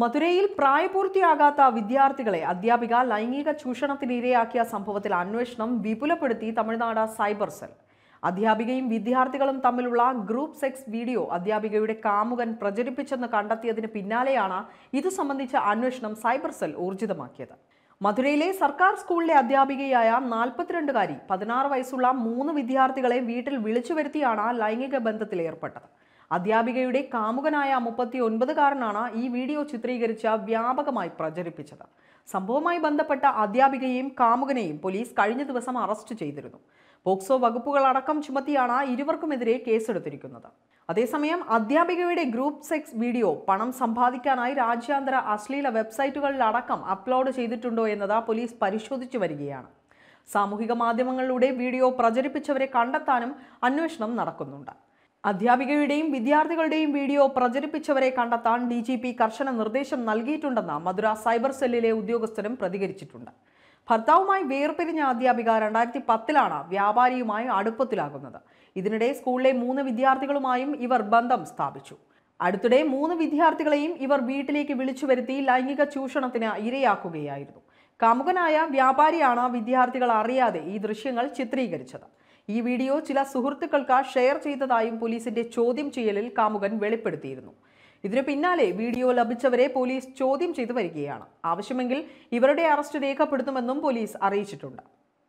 മധുരയിൽ പ്രായപൂർത്തിയാകാത്ത വിദ്യാർത്ഥികളെ അധ്യാപിക ലൈംഗിക ചൂഷണത്തിന് ഇരയാക്കിയ സംഭവത്തിൽ അന്വേഷണം വിപുലപ്പെടുത്തി തമിഴ്നാട് സൈബർ സെൽ അധ്യാപികയും വിദ്യാർത്ഥികളും തമ്മിലുള്ള ഗ്രൂപ്പ് സെക്സ് വീഡിയോ അധ്യാപികയുടെ കാമുകൻ പ്രചരിപ്പിച്ചെന്ന് കണ്ടെത്തിയതിന് പിന്നാലെയാണ് ഇത് സംബന്ധിച്ച അന്വേഷണം സൈബർ സെൽ ഊർജിതമാക്കിയത് മധുരയിലെ സർക്കാർ സ്കൂളിലെ അധ്യാപികയായ നാൽപ്പത്തിരണ്ടുകാരി പതിനാറ് വയസ്സുള്ള മൂന്ന് വിദ്യാർത്ഥികളെ വീട്ടിൽ വിളിച്ചു വരുത്തിയാണ് ലൈംഗിക ബന്ധത്തിൽ ഏർപ്പെട്ടത് അധ്യാപികയുടെ കാമുകനായ മുപ്പത്തി ഒൻപതുകാരനാണ് ഈ വീഡിയോ ചിത്രീകരിച്ച വ്യാപകമായി പ്രചരിപ്പിച്ചത് സംഭവവുമായി ബന്ധപ്പെട്ട അധ്യാപികയെയും കാമുകനെയും പോലീസ് കഴിഞ്ഞ ദിവസം അറസ്റ്റ് ചെയ്തിരുന്നു പോക്സോ വകുപ്പുകൾ ചുമത്തിയാണ് ഇരുവർക്കുമെതിരെ കേസെടുത്തിരിക്കുന്നത് അതേസമയം അധ്യാപികയുടെ ഗ്രൂപ്പ് സെക്സ് വീഡിയോ പണം സമ്പാദിക്കാനായി രാജ്യാന്തര അശ്ലീല വെബ്സൈറ്റുകളിലടക്കം അപ്ലോഡ് ചെയ്തിട്ടുണ്ടോ എന്നത് പോലീസ് പരിശോധിച്ചു വരികയാണ് സാമൂഹിക മാധ്യമങ്ങളിലൂടെ വീഡിയോ പ്രചരിപ്പിച്ചവരെ കണ്ടെത്താനും അന്വേഷണം നടക്കുന്നുണ്ട് അധ്യാപികയുടെയും വിദ്യാർത്ഥികളുടെയും വീഡിയോ പ്രചരിപ്പിച്ചവരെ കണ്ടെത്താൻ ഡി ജി പി കർശന നിർദ്ദേശം നൽകിയിട്ടുണ്ടെന്ന് മധുര സൈബർ സെല്ലിലെ ഉദ്യോഗസ്ഥരും പ്രതികരിച്ചിട്ടുണ്ട് ഭർത്താവുമായി വേർപിരിഞ്ഞ അധ്യാപിക രണ്ടായിരത്തി പത്തിലാണ് വ്യാപാരിയുമായി അടുപ്പത്തിലാകുന്നത് ഇതിനിടെ സ്കൂളിലെ മൂന്ന് വിദ്യാർത്ഥികളുമായും ഇവർ ബന്ധം സ്ഥാപിച്ചു അടുത്തിടെ മൂന്ന് വിദ്യാർത്ഥികളെയും ഇവർ വീട്ടിലേക്ക് വിളിച്ചു വരുത്തി ലൈംഗിക ചൂഷണത്തിന് ഇരയാക്കുകയായിരുന്നു കാമുകനായ വ്യാപാരിയാണ് വിദ്യാർത്ഥികൾ അറിയാതെ ഈ ദൃശ്യങ്ങൾ ചിത്രീകരിച്ചത് ഈ വീഡിയോ ചില സുഹൃത്തുക്കൾക്ക് ഷെയർ ചെയ്തതായും പോലീസിന്റെ ചോദ്യം ചെയ്യലിൽ കാമുകൻ വെളിപ്പെടുത്തിയിരുന്നു ഇതിനു പിന്നാലെ വീഡിയോ ലഭിച്ചവരെ പോലീസ് ചോദ്യം ചെയ്തു വരികയാണ് ആവശ്യമെങ്കിൽ ഇവരുടെ അറസ്റ്റ് രേഖപ്പെടുത്തുമെന്നും പോലീസ് അറിയിച്ചിട്ടുണ്ട്